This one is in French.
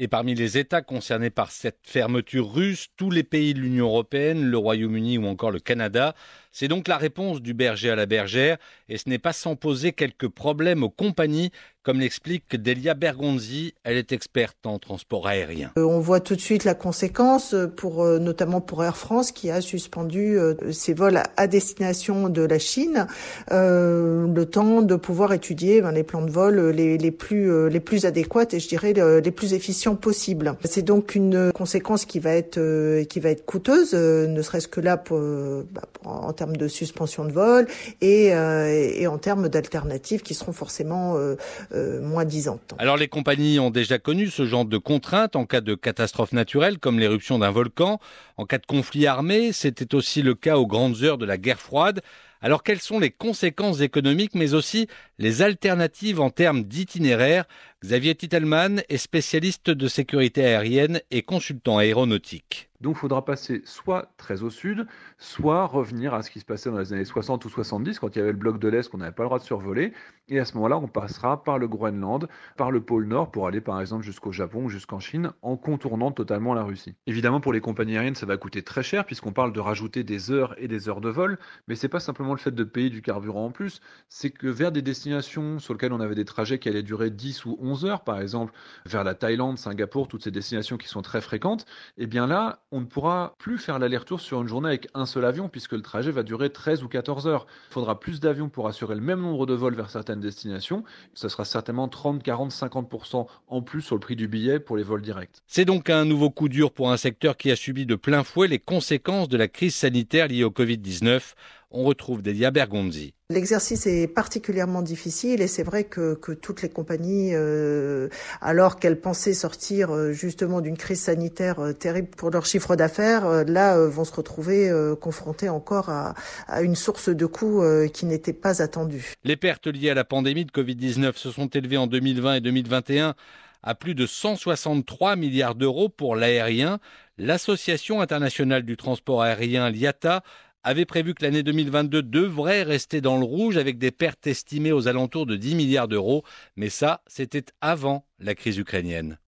Et parmi les États concernés par cette fermeture russe, tous les pays de l'Union européenne, le Royaume-Uni ou encore le Canada. C'est donc la réponse du berger à la bergère, et ce n'est pas sans poser quelques problèmes aux compagnies comme l'explique Delia Bergonzi, elle est experte en transport aérien. Euh, on voit tout de suite la conséquence, euh, pour, euh, notamment pour Air France qui a suspendu ses vols à destination de la Chine, euh, le temps de pouvoir étudier ben, les plans de vol les, plus, les plus adéquats et je dirais les plus efficients possibles. C'est donc une conséquence qui va être, qui va être coûteuse, ne serait-ce que là bah, pour, en termes de suspension de vol et, et en termes d'alternatives qui seront forcément... Euh, Alors les compagnies ont déjà connu ce genre de contraintes en cas de catastrophe naturelle comme l'éruption d'un volcan, en cas de conflit armé, c'était aussi le cas aux grandes heures de la guerre froide. Alors quelles sont les conséquences économiques, mais aussi les alternatives en termes d'itinéraire Xavier Titelman est spécialiste de sécurité aérienne et consultant aéronautique. Donc il faudra passer soit très au sud, soit revenir à ce qui se passait dans les années 60 ou 70, quand il y avait le bloc de l'Est qu'on n'avait pas le droit de survoler. Et à ce moment-là, on passera par le Groenland, par le pôle Nord, pour aller par exemple jusqu'au Japon ou jusqu'en Chine, en contournant totalement la Russie. Évidemment, pour les compagnies aériennes, ça va coûter très cher, puisqu'on parle de rajouter des heures et des heures de vol, mais c'est pas simplement le fait de payer du carburant en plus, c'est que vers des destinations sur lesquelles on avait des trajets qui allaient durer 10 ou 11 heures, par exemple, vers la Thaïlande, Singapour, toutes ces destinations qui sont très fréquentes, eh bien là, on ne pourra plus faire l'aller-retour sur une journée avec un seul avion, puisque le trajet va durer 13 ou 14 heures. Il faudra plus d'avions pour assurer le même nombre de vols vers certaines destinations. Ce sera certainement 30, 40, 50% en plus sur le prix du billet pour les vols directs. C'est donc un nouveau coup dur pour un secteur qui a subi de plein fouet les conséquences de la crise sanitaire liée au Covid-19 on retrouve Delia Bergonzi. L'exercice est particulièrement difficile et c'est vrai que, toutes les compagnies, euh, alors qu'elles pensaient sortir euh, justement d'une crise sanitaire euh, terrible pour leur chiffre d'affaires, là vont se retrouver confrontées encore à, à, une source de coûts qui n'était pas attendue. Les pertes liées à la pandémie de Covid-19 se sont élevées en 2020 et 2021 à plus de 163 milliards d'euros pour l'aérien. L'Association internationale du transport aérien, l'IATA, avait prévu que l'année 2022 devrait rester dans le rouge avec des pertes estimées aux alentours de 10 milliards d'euros. Mais ça, c'était avant la crise ukrainienne.